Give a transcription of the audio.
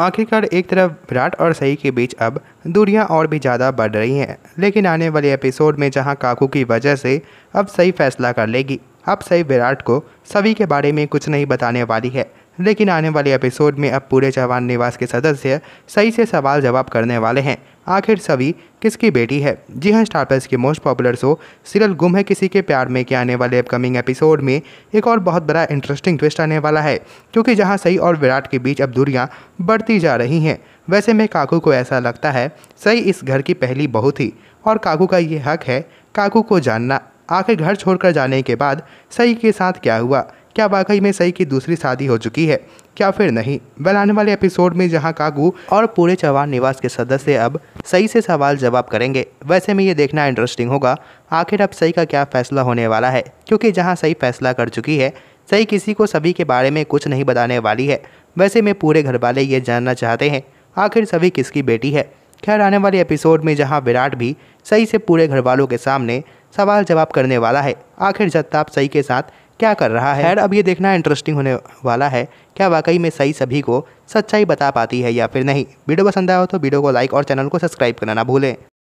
आखिरकार एक तरफ विराट और सही के बीच अब दूरियां और भी ज़्यादा बढ़ रही हैं लेकिन आने वाले एपिसोड में जहां काकू की वजह से अब सही फैसला कर लेगी अब सही विराट को सभी के बारे में कुछ नहीं बताने वाली है लेकिन आने वाले एपिसोड में अब पूरे जवान निवास के सदस्य सही से सवाल जवाब करने वाले हैं आखिर सभी किसकी बेटी है जी हाँ स्टार प्लस के मोस्ट पॉपुलर शो सीरियल गुम है किसी के प्यार में के आने वाले अपकमिंग एपिसोड में एक और बहुत बड़ा इंटरेस्टिंग ट्विस्ट आने वाला है क्योंकि जहाँ सई और विराट के बीच अब दूरियाँ बढ़ती जा रही हैं वैसे में काकू को ऐसा लगता है सई इस घर की पहली बहू थी और काकू का ये हक है काकू को जानना आखिर घर छोड़कर जाने के बाद सई के साथ क्या हुआ क्या वाकई में सई की दूसरी शादी हो चुकी है क्या फिर नहीं वेल आने वाले एपिसोड में जहां कागू और पूरे चौहान निवास के सदस्य अब सही से सवाल जवाब करेंगे वैसे में ये देखना इंटरेस्टिंग होगा आखिर अब सही का क्या फैसला होने वाला है क्योंकि जहाँ सही फैसला कर चुकी है सही किसी को सभी के बारे में कुछ नहीं बताने वाली है वैसे में पूरे घर वाले ये जानना चाहते हैं आखिर सभी किसकी बेटी है खैर आने वाले एपिसोड में जहां विराट भी सही से पूरे घर वालों के सामने सवाल जवाब करने वाला है आखिर जत्ताप सही के साथ क्या कर रहा है अब ये देखना इंटरेस्टिंग होने वाला है क्या वाकई में सही सभी को सच्चाई बता पाती है या फिर नहीं वीडियो पसंद आया हो तो वीडियो को लाइक और चैनल को सब्सक्राइब करना ना भूलें